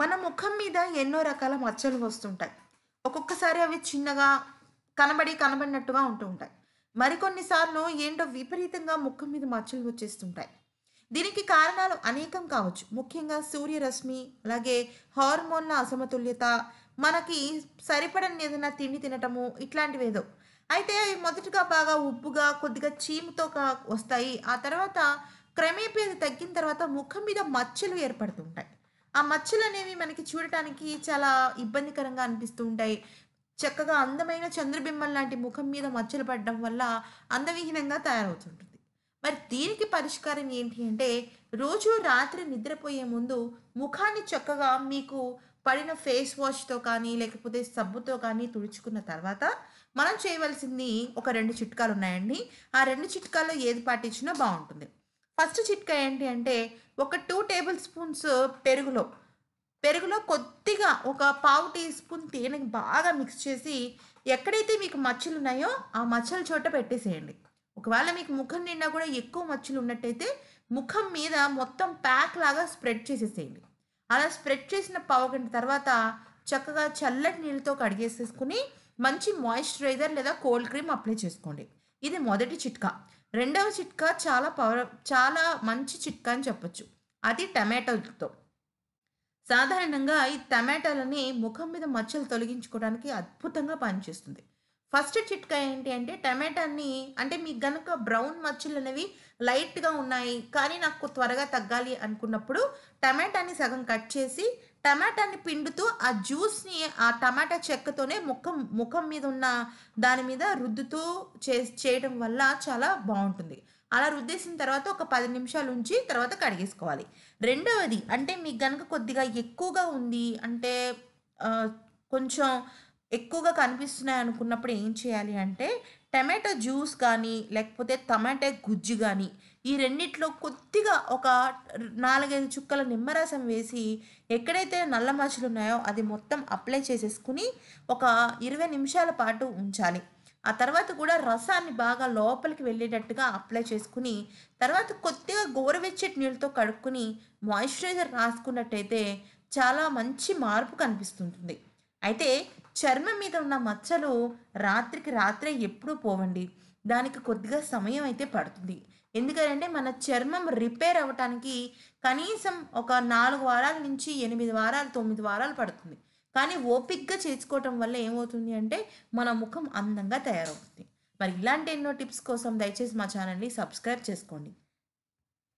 మన ముఖం మీద ఎన్నో రకాల మచ్చలు వస్తుంటాయి ఒక్కొక్కసారి అవి చిన్నగా కనబడి కనబడినట్టుగా ఉంటూ ఉంటాయి మరికొన్నిసార్లు ఏంటో విపరీతంగా ముఖం మీద మచ్చలు వచ్చేస్తుంటాయి దీనికి కారణాలు అనేకం కావచ్చు ముఖ్యంగా సూర్యరశ్మి అలాగే హార్మోన్ల అసమతుల్యత మనకి సరిపడని ఏదైనా తిండి తినటము ఇట్లాంటివి ఏదో అయితే అవి మొదటిగా బాగా ఉప్పుగా కొద్దిగా చీముతో వస్తాయి ఆ తర్వాత క్రమేపీ తగ్గిన తర్వాత ముఖం మీద మచ్చలు ఏర్పడుతుంటాయి ఆ మచ్చలు అనేవి మనకి చూడటానికి చాలా ఇబ్బందికరంగా అనిపిస్తూ ఉంటాయి చక్కగా అందమైన చంద్రబింబం లాంటి ముఖం మీద మచ్చలు పడడం వల్ల అందవిహీనంగా తయారవుతుంటుంది మరి దీనికి పరిష్కారం ఏంటి అంటే రోజు రాత్రి నిద్రపోయే ముందు ముఖాన్ని చక్కగా మీకు పడిన ఫేస్ వాష్తో కానీ లేకపోతే సబ్బుతో కానీ తుడుచుకున్న తర్వాత మనం చేయవలసింది ఒక రెండు చిట్కాలు ఉన్నాయండి ఆ రెండు చిట్కాల్లో ఏది పాటించినా బాగుంటుంది ఫస్ట్ చిట్కా ఏంటి అంటే ఒక టూ టేబుల్ స్పూన్స్ పెరుగులో పెరుగులో కొద్దిగా ఒక పావు టీ స్పూన్ తేనె బాగా మిక్స్ చేసి ఎక్కడైతే మీకు మచ్చలు ఉన్నాయో ఆ మచ్చల చోట పెట్టేసేయండి ఒకవేళ మీకు ముఖం నిండా కూడా ఎక్కువ మచ్చలు ఉన్నట్టయితే ముఖం మీద మొత్తం ప్యాక్ లాగా స్ప్రెడ్ చేసేసేయండి అలా స్ప్రెడ్ చేసిన పావు గంట తర్వాత చక్కగా చల్లటి నీళ్ళతో కడిగేసేసుకుని మంచి మాయిశ్చరైజర్ లేదా కోల్డ్ క్రీమ్ అప్లై చేసుకోండి ఇది మొదటి చిట్కా రెండవ చిట్కా చాలా పవర్ చాలా మంచి చిట్కా అని చెప్పొచ్చు అది టమాటోతో సాధారణంగా ఈ టమాటాలని ముఖం మీద మచ్చలు తొలగించుకోవడానికి అద్భుతంగా పనిచేస్తుంది ఫస్ట్ చిట్కా ఏంటి అంటే టమాటాని అంటే మీకు గనక బ్రౌన్ మచ్చలు అనేవి లైట్గా ఉన్నాయి కానీ నాకు త్వరగా తగ్గాలి అనుకున్నప్పుడు టమాటాని సగం కట్ చేసి టమాటాని పిండుతూ ఆ జ్యూస్ని ఆ టమాటా చెక్కతోనే ముఖం ముఖం మీద ఉన్న దాని మీద రుద్దుతూ చే చేయడం వల్ల చాలా బాగుంటుంది అలా రుద్దేసిన తర్వాత ఒక పది నిమిషాలు ఉంచి తర్వాత కడిగేసుకోవాలి రెండవది అంటే మీకు కనుక కొద్దిగా ఎక్కువగా ఉంది అంటే కొంచెం ఎక్కువగా కనిపిస్తున్నాయి అనుకున్నప్పుడు ఏం చేయాలి అంటే టమాటో జ్యూస్ కానీ లేకపోతే టమాటో గుజ్జు కానీ ఈ రెండిట్లో కొద్దిగా ఒక నాలుగైదు చుక్కల నిమ్మరసం వేసి ఎక్కడైతే నల్ల మచ్చలు ఉన్నాయో అది మొత్తం అప్లై చేసేసుకుని ఒక ఇరవై నిమిషాల పాటు ఉంచాలి ఆ తర్వాత కూడా రసాన్ని బాగా లోపలికి వెళ్ళేటట్టుగా అప్లై చేసుకుని తర్వాత కొద్దిగా గోరువెచ్చటి నీళ్ళతో కడుక్కుని మాయిశ్చరైజర్ రాసుకున్నట్టయితే చాలా మంచి మార్పు కనిపిస్తుంటుంది అయితే చర్మం మీద ఉన్న మచ్చలు రాత్రికి రాత్రే ఎప్పుడూ పోవండి దానికి కొద్దిగా సమయం అయితే పడుతుంది ఎందుకంటే మన చర్మం రిపేర్ అవ్వటానికి కనీసం ఒక నాలుగు వారాల నుంచి ఎనిమిది వారాలు తొమ్మిది వారాలు పడుతుంది కానీ ఓపిక్గా చేసుకోవటం వల్ల ఏమవుతుంది అంటే మన ముఖం అందంగా తయారవుతుంది మరి ఇలాంటి ఎన్నో టిప్స్ కోసం దయచేసి మా ఛానల్ని సబ్స్క్రైబ్ చేసుకోండి